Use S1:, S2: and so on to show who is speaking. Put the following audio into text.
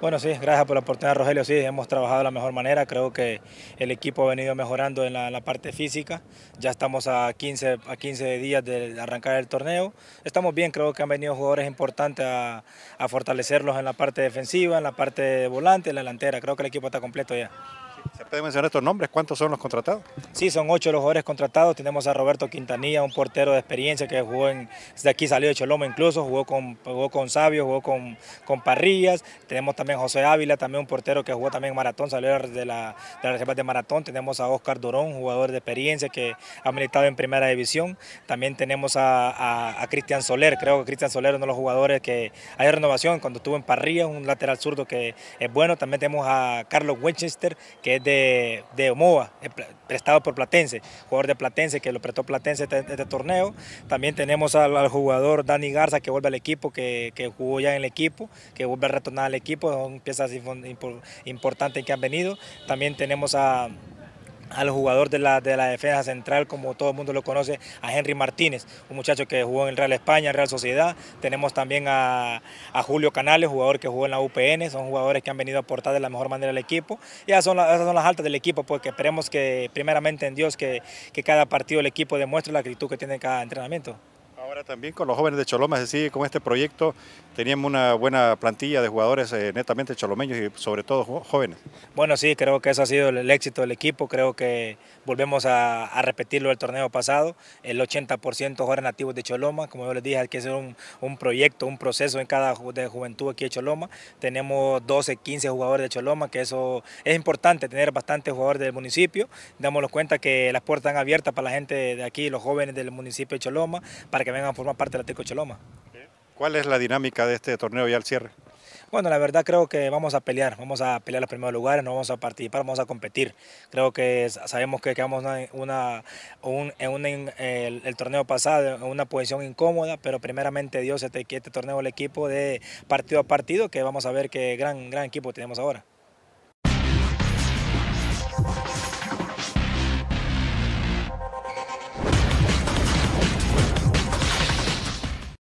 S1: Bueno, sí, gracias por la oportunidad, Rogelio. Sí, hemos trabajado de la mejor manera. Creo que el equipo ha venido mejorando en la, parte física. Ya estamos a 15, a días de, arrancar el torneo. Estamos bien, creo que han venido jugadores importantes a, a fortalecerlos en la parte defensiva, en la parte volante, en la delantera. Creo que el equipo está completo ya.
S2: Puede mencionar estos nombres, ¿cuántos son los contratados? Sí, son
S1: ocho los jugadores contratados. Tenemos a Roberto Quintanilla, un portero de experiencia que jugó en, desde aquí salió de Choloma incluso, jugó con, con Sabio, jugó con, con Parrillas. Tenemos también a José Ávila, también un portero que jugó también en Maratón, salió de la, de reserva de Maratón. Tenemos a Oscar Durón jugador de experiencia que ha militado en Primera División. También tenemos a, a Cristian Soler, creo que Cristian Soler es uno de los jugadores que hay renovación cuando estuvo en Parrillas, un lateral zurdo que es bueno. También tenemos a Carlos Winchester, que es de de, Omoa, eh, prestado por Platense, jugador de Platense que lo prestó Platense este, este torneo. También tenemos al, jugador Dani Garza que vuelve al equipo, que, que, jugó ya en el equipo, que vuelve a retornar al equipo, son piezas importantes que han venido. También tenemos a al jugador de la, de la defensa central, como todo el mundo lo conoce, a Henry Martínez, un muchacho que jugó en el Real España, en Real Sociedad. Tenemos también a, a, Julio Canales, jugador que jugó en la UPN, son jugadores que han venido a aportar de la mejor manera al equipo. Y esas son, las, altas del equipo, porque pues, esperemos que primeramente en Dios que, que cada partido el equipo demuestre la actitud que tiene en cada entrenamiento
S2: también con los jóvenes de Choloma es decir, con este proyecto. Teníamos una buena plantilla de jugadores eh, netamente cholomeños y sobre todo jóvenes. Bueno, sí, creo que eso ha sido el, éxito
S1: del equipo. Creo que volvemos a, repetirlo del torneo pasado. El 80% jóvenes nativos de Choloma. Como yo les dije, hay que hacer un, proyecto, un proceso en cada de juventud aquí de Choloma. Tenemos 12, 15 jugadores de Choloma, que eso es importante, tener bastantes jugadores del municipio. Dámonos cuenta que las puertas están abiertas para la gente de aquí, los jóvenes del municipio de Choloma, para que vengan Forma parte parte la TECO Choloma
S2: ¿Cuál es la dinámica de este torneo y al cierre?
S1: Bueno, la verdad creo que vamos a pelear, vamos a pelear los primeros lugares, no vamos a participar, vamos a competir. Creo que sabemos que quedamos en, el, torneo pasado en una posición incómoda, pero primeramente Dios este, este torneo el equipo de partido a partido, que vamos a ver qué gran, gran equipo tenemos ahora.